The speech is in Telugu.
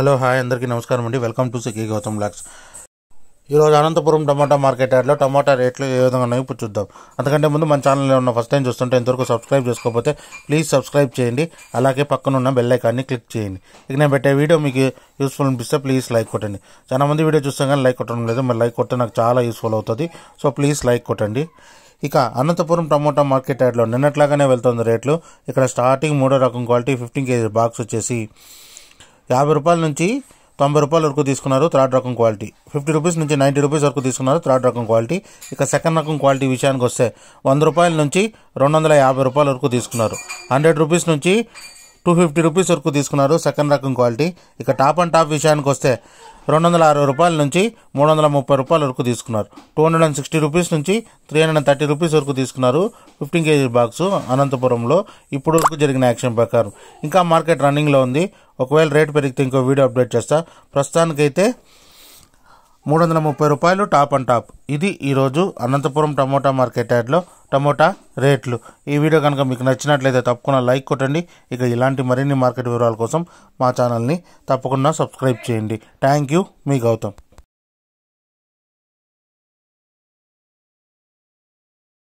హలో హాయ్ అందరికీ నమస్కారం అండి వెల్కమ్ టు సికి గౌతమ్ బ్లాగ్స్ ఈరోజు అనంతపురం టమాటా మార్కెట్ యార్డ్లో టమాటా రేట్లు ఏ విధంగా ఉన్నాయో ఇప్పుడు చూద్దాం అంతకంటే ముందు మన ఛానల్లో ఉన్న ఫస్ట్ టైం చూస్తుంటే ఇంతవరకు సబ్స్క్రైబ్ చేసుకోకపోతే ప్లీజ్ సబ్స్క్రైబ్ చేయండి అలాగే పక్కనున్న బెల్ ఐకాన్ని క్లిక్ చేయండి ఇక నేను పెట్టే వీడియో మీకు యూస్ఫుల్ అనిపిస్తే ప్లీజ్ లైక్ కొట్టండి చాలా మంది వీడియో చూస్తాం కానీ లైక్ కొట్టడం లేదు మరి లైక్ కొట్టే నాకు చాలా యూస్ఫుల్ అవుతుంది సో ప్లీజ్ లైక్ కొట్టండి ఇక అనంతపురం టమోటా మార్కెట్ యార్డ్లో నిన్నట్లాగానే వెళ్తుంది రేట్లు ఇక్కడ స్టార్టింగ్ మూడో రకం క్వాలిటీ ఫిఫ్టీన్ కేజీ బాక్స్ వచ్చేసి యాభై రూపాయల నుంచి తొంభై రూపాయల వరకు తీసుకున్నారు థర్డ్ రకం క్వాలిటీ ఫిఫ్టీ రూపీస్ నుంచి నైంటీ రూపీస్ వరకు తీసుకున్నారు థర్డ్ రకం క్వాలిటీ ఇక సెకండ్ రకం క్వాలిటీ విషయానికి వస్తే వంద రూపాయల నుంచి రెండు వందల యాభై రూపాయల వరకు తీసుకున్నారు హండ్రెడ్ రూపీస్ నుంచి టూ ఫిఫ్టీ రూపీస్ వరకు తీసుకున్నారు సెకండ్ రకం క్వాలిటీ ఇక టాప్ అండ్ టాప్ విషయానికి వస్తే రెండు వందల అరవై రూపాయల నుంచి మూడు వందల ముప్పై రూపాయల వరకు తీసుకున్నారు two hundred and sixty rupees నుంచి three hundred and thirty rupees వరకు తీసుకున్నారు ఫిఫ్టీన్ కేజీ బాక్స్ అనంతపురంలో ఇప్పుడు వరకు జరిగిన యాక్షన్ ప్రకారం ఇంకా మార్కెట్ రన్నింగ్లో ఉంది ఒకవేళ రేటు పెరిగితే ఇంకో వీడియో అప్డేట్ చేస్తా ప్రస్తుతానికైతే మూడు వందల ముప్పై రూపాయలు టాప్ అండ్ టాప్ ఇది ఈరోజు అనంతపురం టమోటా మార్కెట్ యార్డ్లో టమోటా రేట్లు ఈ వీడియో కనుక మీకు నచ్చినట్లయితే తప్పకుండా లైక్ కొట్టండి ఇక ఇలాంటి మరిన్ని మార్కెట్ వివరాల కోసం మా ఛానల్ని తప్పకుండా సబ్స్క్రైబ్ చేయండి థ్యాంక్ యూ మీ గౌతమ్